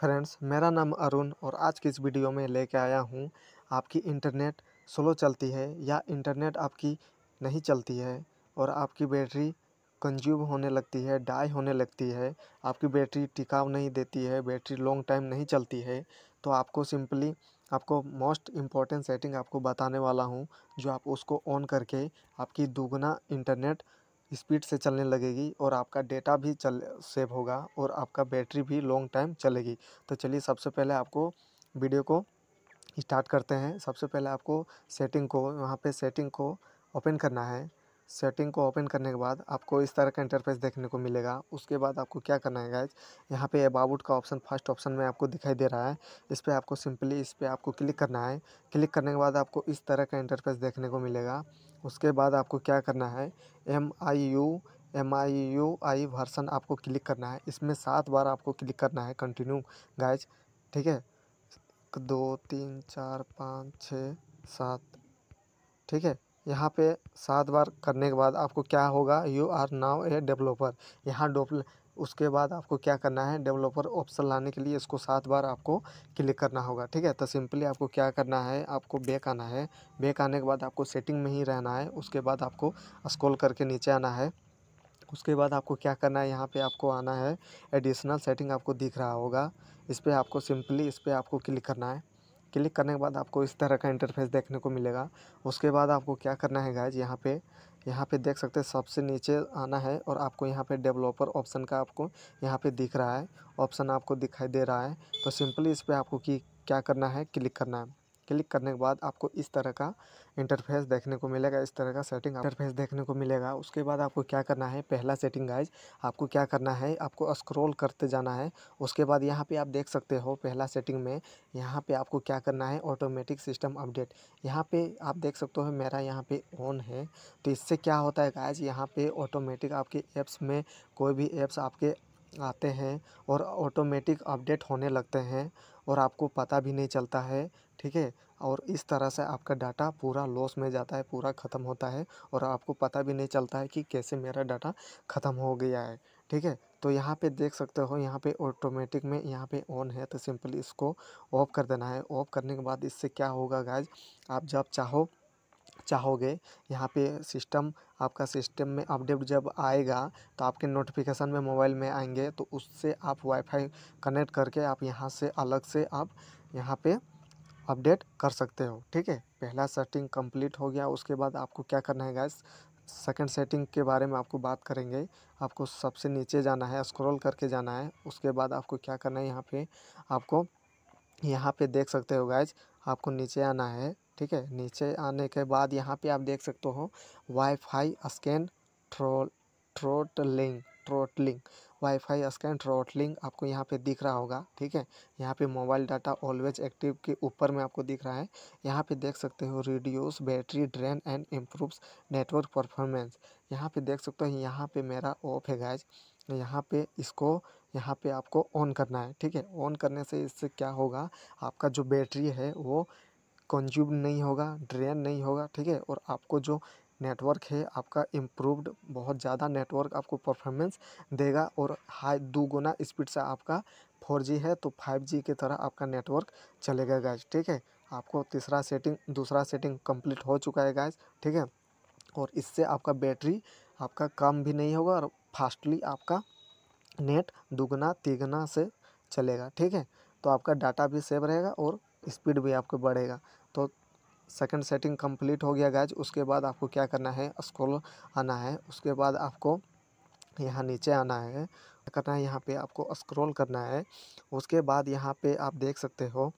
friends मेरा नाम अरुण और आज की इस वीडियो में लेके आया हूँ आपकी इंटरनेट स्लो चलती है या इंटरनेट आपकी नहीं चलती है और आपकी बैटरी कंज्यूम होने लगती है डाई होने लगती है आपकी बैटरी टिकाव नहीं देती है बैटरी लॉन्ग टाइम नहीं चलती है तो आपको सिंपली आपको मोस्ट इम्पॉर्टेंट सेटिंग आपको बताने वाला हूँ जो आप उसको ऑन करके आपकी दोगुना इंटरनेट स्पीड से चलने लगेगी और आपका डेटा भी चल सेव होगा और आपका बैटरी भी लॉन्ग टाइम चलेगी तो चलिए सबसे पहले आपको वीडियो को स्टार्ट करते हैं सबसे पहले आपको सेटिंग को वहाँ पे सेटिंग को ओपन करना है सेटिंग को ओपन करने के बाद आपको इस तरह का इंटरफेस देखने को मिलेगा उसके बाद आपको क्या करना है गाइज यहाँ पे अबाउट का ऑप्शन फर्स्ट ऑप्शन में आपको दिखाई दे रहा है इस पर आपको सिंपली इस पर आपको क्लिक करना है क्लिक करने के बाद आपको इस तरह का इंटरफेस देखने को मिलेगा उसके बाद आपको क्या करना है M I U M I U I version आपको क्लिक करना है इसमें सात बार आपको क्लिक करना है कंटिन्यू गाइज ठीक है दो तीन चार पाँच छः सात ठीक है यहाँ पे सात बार करने के बाद आपको क्या होगा you are now a developer यहाँ डोपल उसके बाद आपको क्या करना है डेवलपर ऑप्शन लाने के लिए इसको सात बार आपको क्लिक करना होगा ठीक है तो सिंपली आपको क्या करना है आपको बैक आना है बैक आने के बाद आपको सेटिंग में ही रहना है उसके बाद आपको स्क्रॉल करके नीचे आना है उसके बाद आपको क्या करना है यहाँ पे आपको आना है एडिशनल सेटिंग आपको दिख रहा होगा इस पर आपको सिंपली इस पर आपको क्लिक करना है क्लिक करने के बाद आपको इस तरह का इंटरफेस देखने को मिलेगा उसके बाद आपको क्या करना है गायज यहाँ पे यहाँ पे देख सकते हैं सबसे नीचे आना है और आपको यहाँ पे डेवलपर ऑप्शन का आपको यहाँ पे दिख रहा है ऑप्शन आपको दिखाई दे रहा है तो सिंपली इस पर आपको की क्या करना है क्लिक करना है क्लिक करने के बाद आपको इस तरह का इंटरफेस देखने को मिलेगा इस तरह का सेटिंग इंटरफेस देखने को मिलेगा उसके बाद आपको क्या करना है पहला सेटिंग गाइज आपको क्या करना है आपको स्क्रॉल करते जाना है उसके बाद यहाँ पे आप देख सकते हो पहला सेटिंग में यहाँ पे आपको क्या करना है ऑटोमेटिक सिस्टम अपडेट यहाँ पर आप देख सकते हो मेरा यहाँ पे ऑन है तो इससे क्या होता है गाइज यहाँ पर ऑटोमेटिक आपके ऐप्स में कोई भी ऐप्स आपके आते हैं और ऑटोमेटिक अपडेट होने लगते हैं और आपको पता भी नहीं चलता है ठीक है और इस तरह से आपका डाटा पूरा लॉस में जाता है पूरा ख़त्म होता है और आपको पता भी नहीं चलता है कि कैसे मेरा डाटा ख़त्म हो गया है ठीक है तो यहाँ पे देख सकते हो यहाँ पे ऑटोमेटिक में यहाँ पे ऑन है तो सिंपली इसको ऑफ कर देना है ऑफ करने के बाद इससे क्या होगा गाइज आप जब चाहो चाहोगे यहाँ पे सिस्टम आपका सिस्टम में अपडेट जब आएगा तो आपके नोटिफिकेशन में मोबाइल में आएंगे तो उससे आप वाईफाई कनेक्ट करके आप यहाँ से अलग से आप यहाँ पे अपडेट कर सकते हो ठीक है पहला सेटिंग कंप्लीट हो गया उसके बाद आपको क्या करना है गैस सेकंड सेटिंग के बारे में आपको बात करेंगे आपको सबसे नीचे जाना है स्क्रॉल करके जाना है उसके बाद आपको क्या करना है यहाँ पे आपको यहाँ पे देख सकते हो गैज आपको नीचे आना है ठीक है नीचे आने के बाद यहाँ पे आप देख सकते हो wifi scan throttle throttling throttling wifi scan throttling आपको यहाँ पे दिख रहा होगा ठीक है यहाँ पे मोबाइल डाटा ऑलवेज एक्टिव के ऊपर में आपको दिख रहा है यहाँ पे देख सकते हो reduce battery drain and improves network performance यहाँ पे देख सकते हो यहाँ पे मेरा ऑफ है गैज यहाँ पे इसको यहाँ पे आपको ऑन करना है ठीक है ऑन करने से इससे क्या होगा आपका जो बैटरी है वो कंज्यूम नहीं होगा ड्रेन नहीं होगा ठीक है और आपको जो नेटवर्क है आपका इम्प्रूवड बहुत ज़्यादा नेटवर्क आपको परफॉर्मेंस देगा और हाई दो गुना स्पीड से आपका जी है तो जी की तरह आपका नेटवर्क चलेगा गैस ठीक है आपको तीसरा सेटिंग दूसरा सेटिंग कंप्लीट हो चुका है गैस ठीक है और इससे आपका बैटरी आपका कम भी नहीं होगा और फास्टली आपका नेट दुगना तिगना से चलेगा ठीक है तो आपका डाटा भी सेव रहेगा और स्पीड भी आपको बढ़ेगा तो सेकंड सेटिंग कंप्लीट हो गया गैज उसके बाद आपको क्या करना है स्क्रॉल आना है उसके बाद आपको यहाँ नीचे आना है करना है यहाँ पे आपको स्क्रॉल करना है उसके बाद यहाँ पे आप देख सकते हो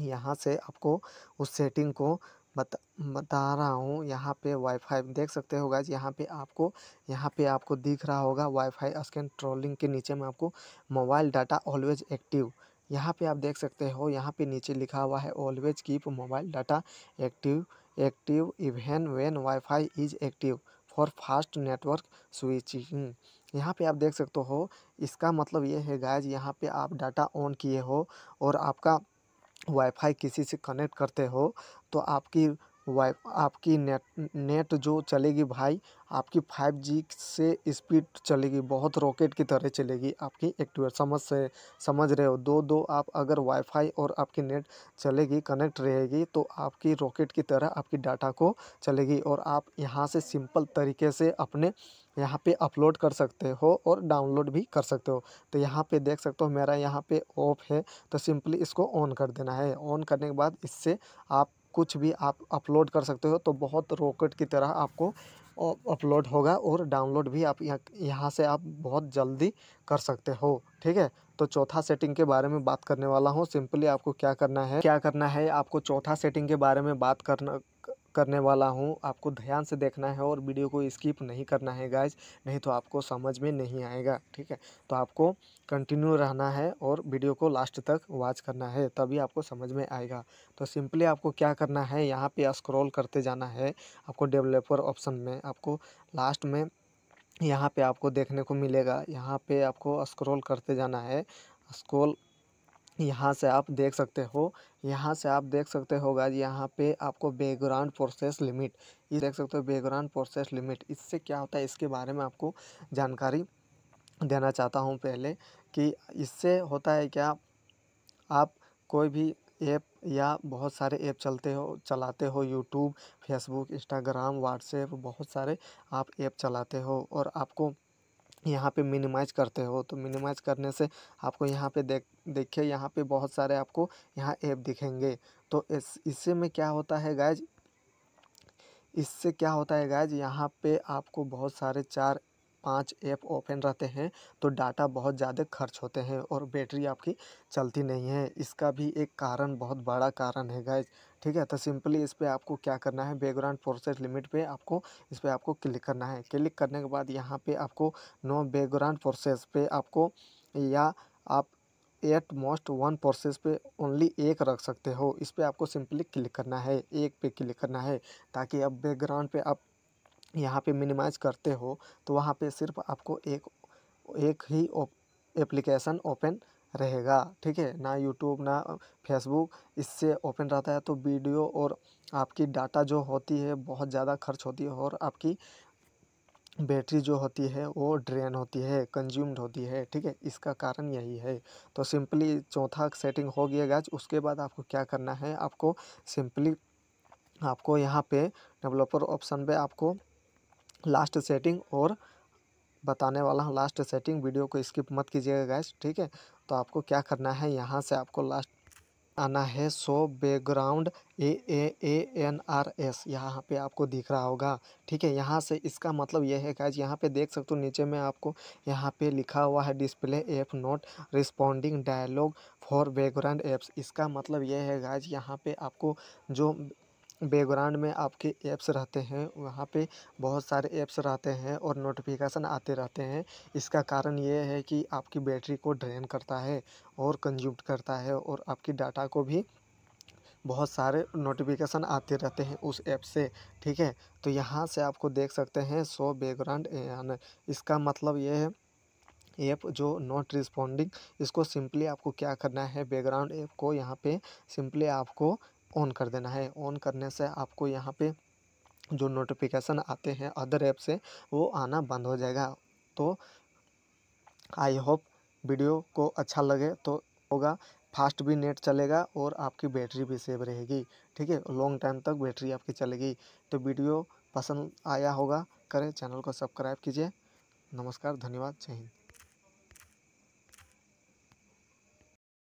यहाँ से आपको उस सेटिंग को बता बता रहा हूँ यहाँ पे वाईफाई देख सकते हो गैज यहाँ पे आपको यहाँ पे आपको दिख रहा होगा वाईफाई स्कैन ट्रोलिंग के नीचे में आपको मोबाइल डाटा ऑलवेज एक्टिव यहाँ पे आप देख सकते हो यहाँ पे नीचे लिखा हुआ है always keep mobile data active active even when wifi is active for fast network switching यहाँ पे आप देख सकते हो इसका मतलब ये है गायज यहाँ पे आप डाटा ऑन किए हो और आपका वाईफाई किसी से कनेक्ट करते हो तो आपकी वाई आपकी नेट नेट जो चलेगी भाई आपकी फाइव जी से स्पीड चलेगी बहुत रॉकेट की तरह चलेगी आपकी एक्टिवेट समझ से समझ रहे हो दो दो आप अगर वाईफाई और आपकी नेट चलेगी कनेक्ट रहेगी तो आपकी रॉकेट की तरह आपकी डाटा को चलेगी और आप यहाँ से सिंपल तरीके से अपने यहाँ पे अपलोड कर सकते हो और डाउनलोड भी कर सकते हो तो यहाँ पे देख सकते हो मेरा यहाँ पे ऑफ है तो सिंपली इसको ऑन कर देना है ऑन करने के बाद इससे आप कुछ भी आप अपलोड कर सकते हो तो बहुत रॉकेट की तरह आपको अपलोड होगा और डाउनलोड भी आप यहाँ यहाँ से आप बहुत जल्दी कर सकते हो ठीक है तो चौथा सेटिंग के बारे में बात करने वाला हूँ सिंपली आपको क्या करना है क्या करना है आपको चौथा सेटिंग के बारे में बात करना करने वाला हूँ आपको ध्यान से देखना है और वीडियो को स्किप नहीं करना है गाइज नहीं तो आपको समझ में नहीं आएगा ठीक है तो आपको कंटिन्यू रहना है और वीडियो को लास्ट तक वॉच करना है तभी आपको समझ में आएगा तो सिंपली आपको क्या करना है यहाँ पे स्क्रॉल करते जाना है आपको डेवलपर ऑप्शन में आपको लास्ट में यहाँ पर आपको देखने को मिलेगा यहाँ पर आपको स्क्रोल करते जाना है स्क्रोल यहाँ से आप देख सकते हो यहाँ से आप देख सकते हो गाइज यहाँ पे आपको बैकग्राउंड प्रोसेस लिमिट ये देख सकते हो बैकग्राउंड प्रोसेस लिमिट इससे क्या होता है इसके बारे में आपको जानकारी देना चाहता हूँ पहले कि इससे होता है क्या आप कोई भी ऐप या बहुत सारे ऐप चलते हो चलाते हो यूट्यूब फेसबुक इंस्टाग्राम व्हाट्सएप बहुत सारे आप ऐप चलाते हो और आपको यहाँ पे मिनिमाइज़ करते हो तो मिनिमाइज़ करने से आपको यहाँ पे देख देखिए यहाँ पे बहुत सारे आपको यहाँ ऐप दिखेंगे तो इस इससे में क्या होता है गायज इससे क्या होता है गायज यहाँ पे आपको बहुत सारे चार पाँच ऐप ओपन रहते हैं तो डाटा बहुत ज़्यादा खर्च होते हैं और बैटरी आपकी चलती नहीं है इसका भी एक कारण बहुत बड़ा कारण है गाइज ठीक है तो सिंपली इस पर आपको क्या करना है बैकग्राउंड प्रोसेस लिमिट पे आपको इस पर आपको क्लिक करना है क्लिक करने के बाद यहाँ पे आपको नो बैकग्राउंड प्रोसेस पे आपको या आप एट मोस्ट वन प्रोसेस पे ओनली एक रख सकते हो इस पर आपको सिंपली क्लिक करना है एक पे क्लिक करना है ताकि अब बैकग्राउंड पे आप यहाँ पे मिनिमाइज़ करते हो तो वहाँ पे सिर्फ आपको एक एक ही एप्लीकेशन ओपन रहेगा ठीक है ना यूट्यूब ना फेसबुक इससे ओपन रहता है तो वीडियो और आपकी डाटा जो होती है बहुत ज़्यादा खर्च होती है और आपकी बैटरी जो होती है वो ड्रेन होती है कंज्यूम्ड होती है ठीक है इसका कारण यही है तो सिंपली चौथा सेटिंग हो गया गाज उसके बाद आपको क्या करना है आपको सिंपली आपको यहाँ पे डेवलपर ऑप्शन पे आपको लास्ट सेटिंग और बताने वाला हूँ लास्ट सेटिंग वीडियो को स्किप मत कीजिएगा गैस ठीक है तो आपको क्या करना है यहाँ से आपको लास्ट आना है so background A A A N R S यहाँ पे आपको दिख रहा होगा ठीक है यहाँ से इसका मतलब यह है गैज यहाँ पे देख सकते हो नीचे में आपको यहाँ पे लिखा हुआ है display app not responding dialog for background apps इसका मतलब यह है गाइज यहाँ पे आपको जो बैकग्राउंड में आपके ऐप्स रहते हैं वहाँ पे बहुत सारे ऐप्स रहते हैं और नोटिफिकेशन आते रहते हैं इसका कारण ये है कि आपकी बैटरी को ड्रेन करता है और कंज्यूम करता है और आपकी डाटा को भी बहुत सारे नोटिफिकेशन आते रहते हैं उस ऐप से ठीक है तो यहाँ से आपको देख सकते हैं सो बैकग्राउंड एन इसका मतलब ये है ऐप जो नॉट रिस्पॉन्डिंग इसको सिंपली आपको क्या करना है बैकग्राउंड ऐप को यहाँ पे सिंपली आपको ऑन कर देना है ऑन करने से आपको यहाँ पे जो नोटिफिकेशन आते हैं अदर ऐप से वो आना बंद हो जाएगा तो आई होप वीडियो को अच्छा लगे तो होगा फास्ट भी नेट चलेगा और आपकी बैटरी भी सेव रहेगी ठीक है लॉन्ग टाइम तक बैटरी आपकी चलेगी तो वीडियो पसंद आया होगा करें चैनल को सब्सक्राइब कीजिए नमस्कार धन्यवाद जय हिंद